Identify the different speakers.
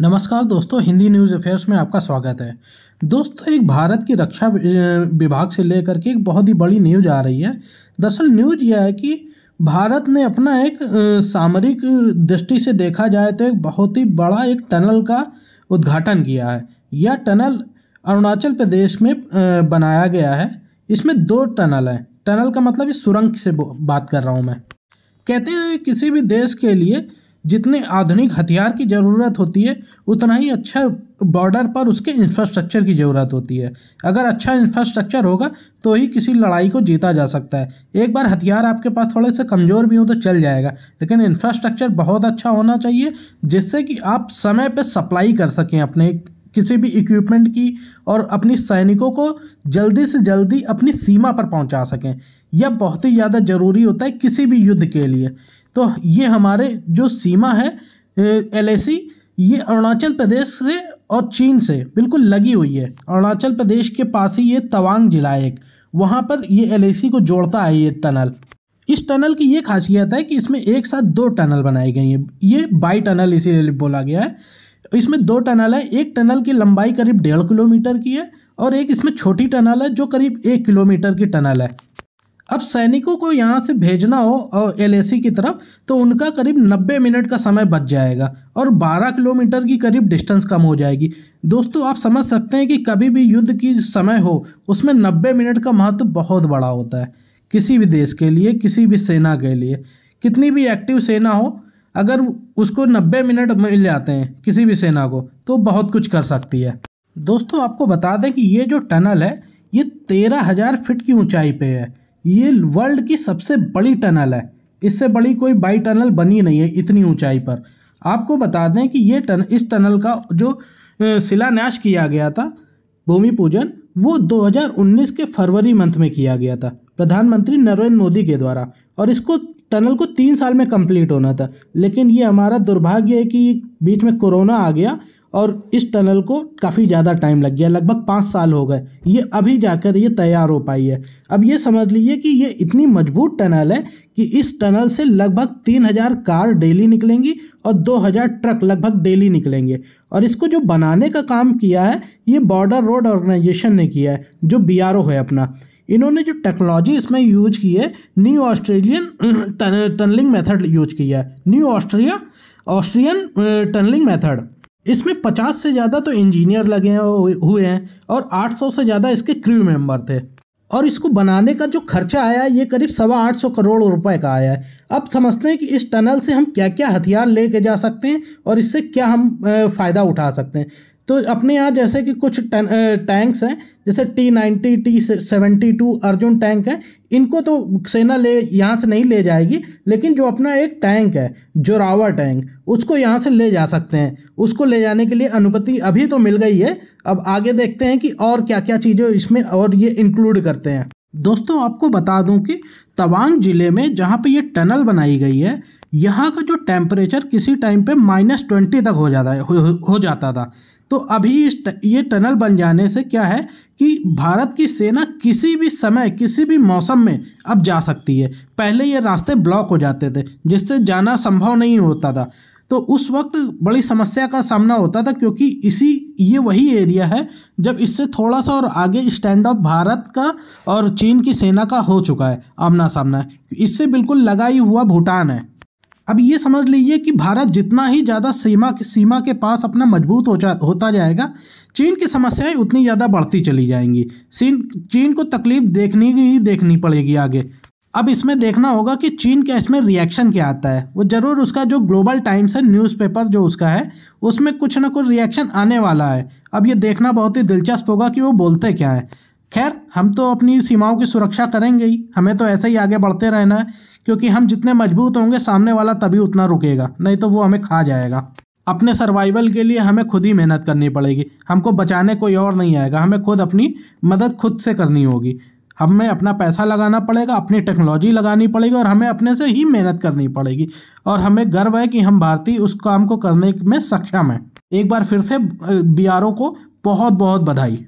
Speaker 1: नमस्कार दोस्तों Hindi news affairs में आपका स्वागत है दोस्तों एक भारत की रक्षा विभाग से लेकर के एक बहुत ही बड़ी न्यूज आ रही है दरअसल न्यूज यह है कि भारत ने अपना एक सामरिक दृष्टि से देखा जाए तो एक बहुत ही बड़ा एक टनल का उद्घाटन किया है यह टनल अरुणाचल प्रदेश में बनाया गया है इसमें दो टनल हैं टनल का मतलब इस सुरंग से बात कर रहा हूँ मैं कहते हैं किसी भी देश के लिए जितने आधुनिक हथियार की ज़रूरत होती है उतना ही अच्छा बॉर्डर पर उसके इंफ्रास्ट्रक्चर की ज़रूरत होती है अगर अच्छा इंफ्रास्ट्रक्चर होगा तो ही किसी लड़ाई को जीता जा सकता है एक बार हथियार आपके पास थोड़े से कमज़ोर भी हो तो चल जाएगा लेकिन इंफ्रास्ट्रक्चर बहुत अच्छा होना चाहिए जिससे कि आप समय पर सप्लाई कर सकें अपने किसी भी इक्विपमेंट की और अपनी सैनिकों को जल्दी से जल्दी अपनी सीमा पर पहुंचा सकें यह बहुत ही ज़्यादा ज़रूरी होता है किसी भी युद्ध के लिए तो ये हमारे जो सीमा है एल ये अरुणाचल प्रदेश से और चीन से बिल्कुल लगी हुई है अरुणाचल प्रदेश के पास ही ये तवांग जिला है एक वहाँ पर ये एल को जोड़ता है ये टनल इस टनल की ये खासियत है कि इसमें एक साथ दो टनल बनाई गई हैं ये बाई टनल इसीलिए बोला गया है इसमें दो टनल है एक टनल की लंबाई करीब डेढ़ किलोमीटर की है और एक इसमें छोटी टनल है जो करीब एक किलोमीटर की टनल है अब सैनिकों को यहाँ से भेजना हो एल की तरफ तो उनका करीब 90 मिनट का समय बच जाएगा और 12 किलोमीटर की करीब डिस्टेंस कम हो जाएगी दोस्तों आप समझ सकते हैं कि कभी भी युद्ध की समय हो उसमें 90 मिनट का महत्व बहुत बड़ा होता है किसी भी देश के लिए किसी भी सेना के लिए कितनी भी एक्टिव सेना हो अगर उसको 90 मिनट मिल जाते हैं किसी भी सेना को तो बहुत कुछ कर सकती है दोस्तों आपको बता दें कि ये जो टनल है ये तेरह हज़ार फिट की ऊंचाई पे है ये वर्ल्ड की सबसे बड़ी टनल है इससे बड़ी कोई बाई टनल बनी नहीं है इतनी ऊंचाई पर आपको बता दें कि ये टन इस टनल का जो शिलान्यास किया गया था भूमि पूजन वो 2019 के फरवरी मंथ में किया गया था प्रधानमंत्री नरेंद्र मोदी के द्वारा और इसको टनल को तीन साल में कंप्लीट होना था लेकिन ये हमारा दुर्भाग्य है कि बीच में कोरोना आ गया और इस टनल को काफ़ी ज़्यादा टाइम लग गया लगभग पाँच साल हो गए ये अभी जाकर ये तैयार हो पाई है अब ये समझ लीजिए कि ये इतनी मजबूत टनल है कि इस टनल से लगभग तीन हज़ार कार डेली निकलेंगी और दो हज़ार ट्रक लगभग डेली निकलेंगे और इसको जो बनाने का काम किया है ये बॉर्डर रोड ऑर्गेनाइजेशन ने किया है जो बी है अपना इन्होंने जो टेक्नोलॉजी इसमें यूज की है new Australian tunnelling method use किया है new Austria Austrian tunnelling method इसमें 50 से ज़्यादा तो इंजीनियर लगे हुए हैं और 800 से ज़्यादा इसके क्रू मेंबर थे और इसको बनाने का जो खर्चा आया है ये करीब सवा आठ सौ करोड़ रुपए का आया है अब समझते हैं कि इस टनल से हम क्या क्या हथियार लेके जा सकते हैं और इससे क्या हम फ़ायदा उठा सकते हैं तो अपने यहाँ जैसे कि कुछ टैंक्स हैं जैसे T ninety T seventy two Arjun tank है इनको तो सेना ले यहाँ से नहीं ले जाएगी लेकिन जो अपना एक टैंक है जोरावा टैंक उसको यहाँ से ले जा सकते हैं उसको ले जाने के लिए अनुमति अभी तो मिल गई है अब आगे देखते हैं कि और क्या क्या चीज़ें इसमें और ये इंक्लूड करते हैं दोस्तों आपको बता दूं कि तवांग ज़िले में जहाँ पे ये टनल बनाई गई है यहाँ का जो टेम्परेचर किसी टाइम पे माइनस ट्वेंटी तक हो जाता है हो, हो जाता था तो अभी इस ये टनल बन जाने से क्या है कि भारत की सेना किसी भी समय किसी भी मौसम में अब जा सकती है पहले ये रास्ते ब्लॉक हो जाते थे जिससे जाना संभव नहीं होता था तो उस वक्त बड़ी समस्या का सामना होता था क्योंकि इसी ये वही एरिया है जब इससे थोड़ा सा और आगे स्टैंड ऑफ भारत का और चीन की सेना का हो चुका है आमना सामना इससे बिल्कुल लगा ही हुआ भूटान है अब ये समझ लीजिए कि भारत जितना ही ज़्यादा सीमा सीमा के पास अपना मजबूत हो जा होता जाएगा चीन की समस्याएं उतनी ज़्यादा बढ़ती चली जाएंगी चीन चीन को तकलीफ देखनी ही देखनी पड़ेगी आगे अब इसमें देखना होगा कि चीन का इसमें रिएक्शन क्या आता है वो ज़रूर उसका जो ग्लोबल टाइम्स है न्यूज़पेपर जो उसका है उसमें कुछ ना कुछ रिएक्शन आने वाला है अब ये देखना बहुत ही दिलचस्प होगा कि वो बोलते क्या है खैर हम तो अपनी सीमाओं की सुरक्षा करेंगे ही हमें तो ऐसे ही आगे बढ़ते रहना है क्योंकि हम जितने मजबूत होंगे सामने वाला तभी उतना रुकेगा नहीं तो वो हमें खा जाएगा अपने सर्वाइवल के लिए हमें खुद ही मेहनत करनी पड़ेगी हमको बचाने कोई और नहीं आएगा हमें खुद अपनी मदद खुद से करनी होगी हमें अपना पैसा लगाना पड़ेगा अपनी टेक्नोलॉजी लगानी पड़ेगी और हमें अपने से ही मेहनत करनी पड़ेगी और हमें गर्व है कि हम भारतीय उस काम को करने में सक्षम हैं एक बार फिर से बी को बहुत बहुत बधाई